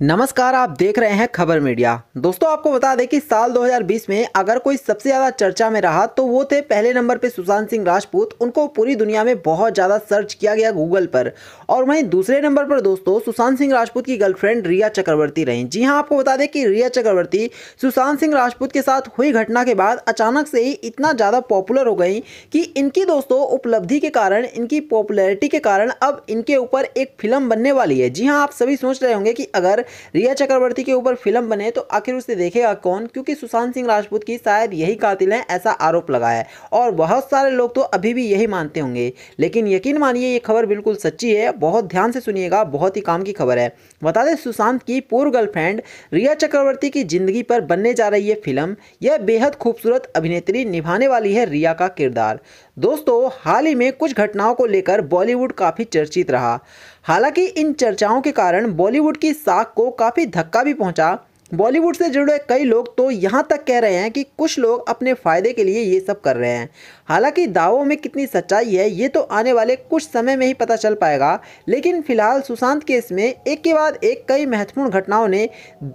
नमस्कार आप देख रहे हैं खबर मीडिया दोस्तों आपको बता दें कि साल 2020 में अगर कोई सबसे ज़्यादा चर्चा में रहा तो वो थे पहले नंबर पे सुशांत सिंह राजपूत उनको पूरी दुनिया में बहुत ज़्यादा सर्च किया गया गूगल पर और वहीं दूसरे नंबर पर दोस्तों सुशांत सिंह राजपूत की गर्लफ्रेंड रिया चक्रवर्ती रहीं जी हाँ आपको बता दें कि रिया चक्रवर्ती सुशांत सिंह राजपूत के साथ हुई घटना के बाद अचानक से ही इतना ज़्यादा पॉपुलर हो गई कि इनकी दोस्तों उपलब्धि के कारण इनकी पॉपुलरिटी के कारण अब इनके ऊपर एक फिल्म बनने वाली है जी हाँ आप सभी सोच रहे होंगे कि अगर रिया चक्रवर्ती के ऊपर फिल्म बने तो आखिर उसे देखेगा कौन क्योंकि सुशांत सिंह राजपूत की शायद यही कातिल हैं ऐसा आरोप लगाया है और बहुत सारे लोग तो अभी भी यही मानते होंगे लेकिन यकीन मानिए ये खबर बिल्कुल सच्ची है बहुत ध्यान से सुनिएगा बहुत ही काम की खबर है बता दें सुशांत की पूर्व गर्लफ्रेंड रिया चक्रवर्ती की जिंदगी पर बनने जा रही है फिल्म यह बेहद खूबसूरत अभिनेत्री निभाने वाली है रिया का किरदार दोस्तों हाल ही में कुछ घटनाओं को लेकर बॉलीवुड काफ़ी चर्चित रहा हालांकि इन चर्चाओं के कारण बॉलीवुड की साख को काफ़ी धक्का भी पहुंचा बॉलीवुड से जुड़े कई लोग तो यहां तक कह रहे हैं कि कुछ लोग अपने फ़ायदे के लिए ये सब कर रहे हैं हालांकि दावों में कितनी सच्चाई है ये तो आने वाले कुछ समय में ही पता चल पाएगा लेकिन फिलहाल सुशांत केस में एक के बाद एक कई महत्वपूर्ण घटनाओं ने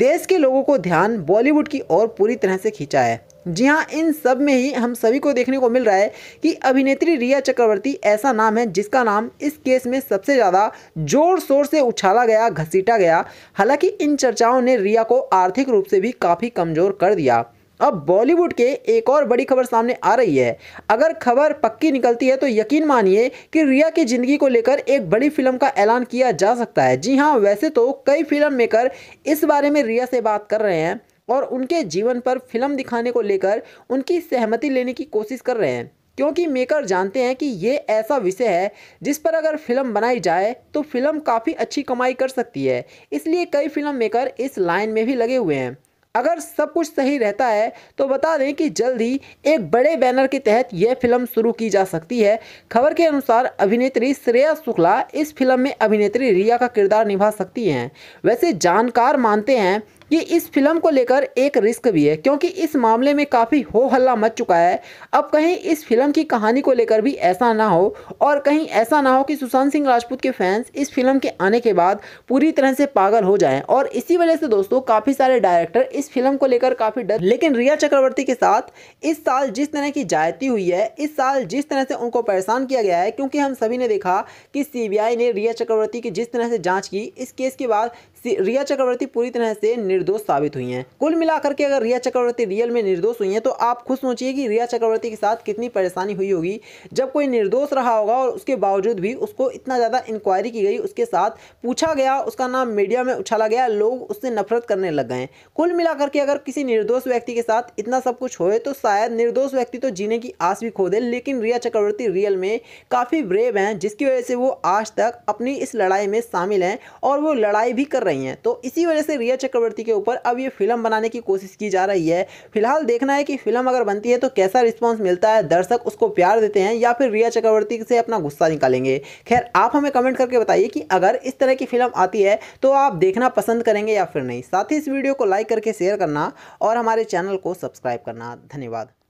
देश के लोगों को ध्यान बॉलीवुड की ओर पूरी तरह से खींचा है जी हाँ इन सब में ही हम सभी को देखने को मिल रहा है कि अभिनेत्री रिया चक्रवर्ती ऐसा नाम है जिसका नाम इस केस में सबसे ज़्यादा जोर शोर से उछाला गया घसीटा गया हालांकि इन चर्चाओं ने रिया को आर्थिक रूप से भी काफ़ी कमज़ोर कर दिया अब बॉलीवुड के एक और बड़ी खबर सामने आ रही है अगर खबर पक्की निकलती है तो यकीन मानिए कि रिया की ज़िंदगी को लेकर एक बड़ी फिल्म का ऐलान किया जा सकता है जी हाँ वैसे तो कई फिल्म मेकर इस बारे में रिया से बात कर रहे हैं और उनके जीवन पर फिल्म दिखाने को लेकर उनकी सहमति लेने की कोशिश कर रहे हैं क्योंकि मेकर जानते हैं कि ये ऐसा विषय है जिस पर अगर फिल्म बनाई जाए तो फिल्म काफ़ी अच्छी कमाई कर सकती है इसलिए कई फिल्म मेकर इस लाइन में भी लगे हुए हैं अगर सब कुछ सही रहता है तो बता दें कि जल्द ही एक बड़े बैनर के तहत यह फिल्म शुरू की जा सकती है खबर के अनुसार अभिनेत्री श्रेया शुक्ला इस फिल्म में अभिनेत्री रिया का किरदार निभा सकती हैं वैसे जानकार मानते हैं कि इस फिल्म को लेकर एक रिस्क भी है क्योंकि इस मामले में काफ़ी हो हल्ला मच चुका है अब कहीं इस फिल्म की कहानी को लेकर भी ऐसा ना हो और कहीं ऐसा ना हो कि सुशांत सिंह राजपूत के फैंस इस फिल्म के आने के बाद पूरी तरह से पागल हो जाएं और इसी वजह से दोस्तों काफ़ी सारे डायरेक्टर इस फिल्म को लेकर काफ़ी डर लेकिन रिया चक्रवर्ती के साथ इस साल जिस तरह की जायती हुई है इस साल जिस तरह से उनको परेशान किया गया है क्योंकि हम सभी ने देखा कि सी ने रिया चक्रवर्ती की जिस तरह से जाँच की इस केस के बाद रिया चक्रवर्ती पूरी तरह से निर्दोष साबित हुई हैं कुल मिलाकर के अगर रिया चक्रवर्ती रियल में निर्दोष हुई हैं तो आप खुद सोचिए कि रिया चक्रवर्ती के साथ कितनी परेशानी हुई होगी जब कोई निर्दोष रहा होगा और उसके बावजूद भी उसको इतना ज़्यादा इंक्वायरी की गई उसके साथ पूछा गया उसका नाम मीडिया में उछाला गया लोग उससे नफरत करने लग गए कुल मिलाकर के अगर किसी निर्दोष व्यक्ति के साथ इतना सब कुछ होए तो शायद निर्दोष व्यक्ति तो जीने की आस भी खो दे लेकिन रिया चक्रवर्ती रियल में काफ़ी ब्रेव हैं जिसकी वजह से वो आज तक अपनी इस लड़ाई में शामिल हैं और वो लड़ाई भी कर रही हैं तो इसी वजह से रिया चक्रवर्ती के ऊपर अब ये फिल्म बनाने की कोशिश की जा रही है फिलहाल देखना है कि फिल्म अगर बनती है तो कैसा रिस्पॉन्स मिलता है दर्शक उसको प्यार देते हैं या फिर रिया चक्रवर्ती से अपना गुस्सा निकालेंगे खैर आप हमें कमेंट करके बताइए कि अगर इस तरह की फिल्म आती है तो आप देखना पसंद करेंगे या फिर नहीं साथ ही इस वीडियो को लाइक करके शेयर करना और हमारे चैनल को सब्सक्राइब करना धन्यवाद